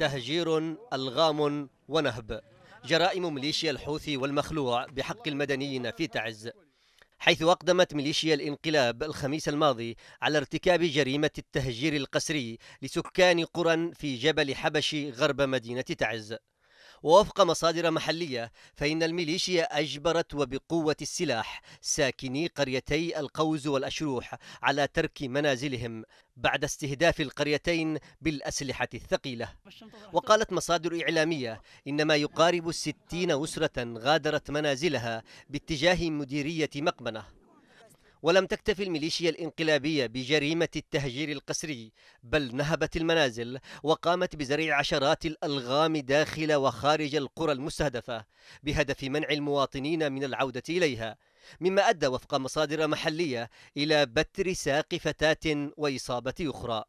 تهجير ألغام ونهب جرائم ميليشيا الحوثي والمخلوع بحق المدنيين في تعز حيث أقدمت ميليشيا الإنقلاب الخميس الماضي على ارتكاب جريمة التهجير القسري لسكان قرى في جبل حبشي غرب مدينة تعز ووفق مصادر محلية فإن الميليشيا أجبرت وبقوة السلاح ساكني قريتي القوز والأشروح على ترك منازلهم بعد استهداف القريتين بالأسلحة الثقيلة وقالت مصادر إعلامية إن ما يقارب الستين أسرة غادرت منازلها باتجاه مديرية مقبنة ولم تكتف الميليشيا الانقلابية بجريمة التهجير القسري بل نهبت المنازل وقامت بزرع عشرات الألغام داخل وخارج القرى المستهدفة بهدف منع المواطنين من العودة إليها مما أدى وفق مصادر محلية إلى بتر ساق فتاة وإصابة أخرى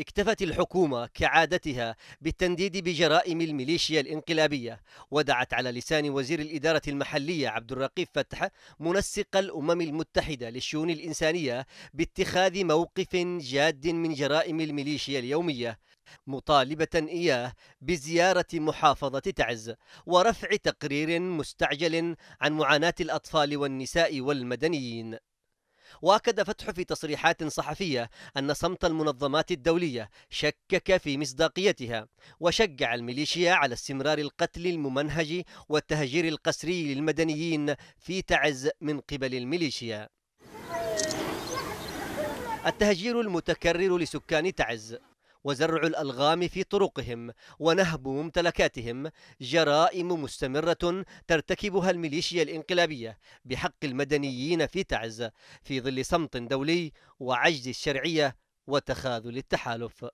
اكتفت الحكومة كعادتها بالتنديد بجرائم الميليشيا الانقلابية ودعت على لسان وزير الإدارة المحلية عبد الرقيب فتح منسق الأمم المتحدة للشؤون الإنسانية باتخاذ موقف جاد من جرائم الميليشيا اليومية مطالبة إياه بزيارة محافظة تعز ورفع تقرير مستعجل عن معاناة الأطفال والنساء والمدنيين واكد فتح في تصريحات صحفيه ان صمت المنظمات الدوليه شكك في مصداقيتها وشجع الميليشيا على استمرار القتل الممنهج والتهجير القسري للمدنيين في تعز من قبل الميليشيا التهجير المتكرر لسكان تعز وزرع الألغام في طرقهم ونهب ممتلكاتهم جرائم مستمرة ترتكبها الميليشيا الإنقلابية بحق المدنيين في تعز في ظل صمت دولي وعجز الشرعية وتخاذل التحالف